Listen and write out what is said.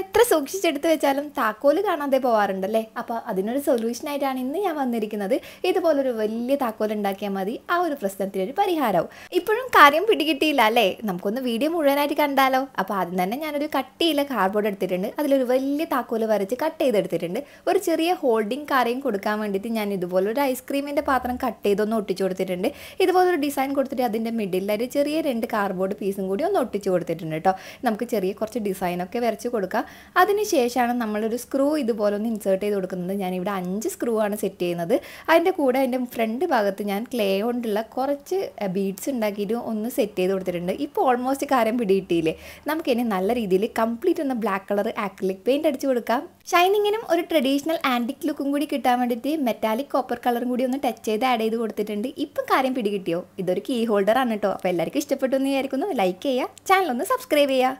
എത്ര സൂക്ഷിച്ചെടുത്ത് വെച്ചാലും താക്കോല് കാണാതെ പോവാറുണ്ടല്ലേ അപ്പോൾ അതിനൊരു സൊല്യൂഷനായിട്ടാണ് ഇന്ന് ഞാൻ വന്നിരിക്കുന്നത് ഇതുപോലൊരു വലിയ താക്കോൽ ഉണ്ടാക്കിയാൽ മതി ആ ഒരു പ്രശ്നത്തിനൊരു പരിഹാരവും ഇപ്പോഴും കാര്യം പിടികിട്ടിയില്ല അല്ലേ നമുക്കൊന്ന് വീഡിയോ മുഴുവനായിട്ട് കണ്ടാലോ അപ്പോൾ ആദ്യം തന്നെ ഞാനൊരു കട്ടിയിലെ കാർഡ്ബോർഡ് എടുത്തിട്ടുണ്ട് അതിലൊരു വലിയ താക്കോല് വരച്ച് കട്ട് ചെയ്തെടുത്തിട്ടുണ്ട് ഒരു ചെറിയ ഹോൾഡിംഗ് കാര്യം കൊടുക്കാൻ വേണ്ടിയിട്ട് ഞാൻ ഇതുപോലൊരു ഐസ്ക്രീമിൻ്റെ പാത്രം കട്ട് ചെയ്തൊന്ന് ഒട്ടിച്ചു കൊടുത്തിട്ടുണ്ട് ഇതുപോലൊരു ഡിസൈൻ കൊടുത്തിട്ട് അതിൻ്റെ മിഡിലൊരു ചെറിയ രണ്ട് കാർഡ്ബോർഡ് പീസും കൂടി ഒന്ന് ഒട്ടിച്ചു കൊടുത്തിട്ടുണ്ട് കേട്ടോ നമുക്ക് ചെറിയ കുറച്ച് ഡിസൈനൊക്കെ വരച്ച് കൊടുക്കാം അതിനുശേഷമാണ് നമ്മളൊരു സ്ക്രൂ ഇതുപോലെ ഒന്ന് ഇൻസേർട്ട് ചെയ്ത് കൊടുക്കുന്നത് ഞാനിവിടെ അഞ്ച് സ്ക്രൂ ആണ് സെറ്റ് ചെയ്യുന്നത് അതിൻ്റെ കൂടെ അതിൻ്റെ ഫ്രണ്ട് ഭാഗത്ത് ഞാൻ ക്ലേ കൊണ്ടുള്ള കുറച്ച് ബീഡ്സ് ഉണ്ടാക്കിയിട്ട് ഒന്ന് സെറ്റ് ചെയ്ത് കൊടുത്തിട്ടുണ്ട് ഇപ്പോൾ ഓൾമോസ്റ്റ് കാര്യം പിടിയിട്ടില്ലേ നമുക്കിനി നല്ല രീതിയിൽ കംപ്ലീറ്റ് ഒന്ന് ബ്ലാക്ക് കളർ ആക്രിലിക് പെയിൻറ്റ് അടിച്ചു കൊടുക്കാം ഷൈനിങ്ങിനും ഒരു ട്രഡീഷണൽ ആൻറ്റിക് ലുക്കും കൂടി കിട്ടാൻ വേണ്ടിയിട്ട് മെറ്റാലിക് കോപ്പർ കളറും കൂടി ഒന്ന് ടച്ച് ചെയ്ത് ആഡ് ചെയ്ത് കൊടുത്തിട്ടുണ്ട് ഇപ്പം കാര്യം പിടികിട്ടിയോ ഇതൊരു കീ ഹോൾഡർ ആണ് കേട്ടോ അപ്പോൾ എല്ലാവർക്കും ഇഷ്ടപ്പെട്ടു എന്ന് വിചാരിക്കുന്നു ലൈക്ക് ചെയ്യുക ചാനൽ ഒന്ന് സബ്സ്ക്രൈബ് ചെയ്യുക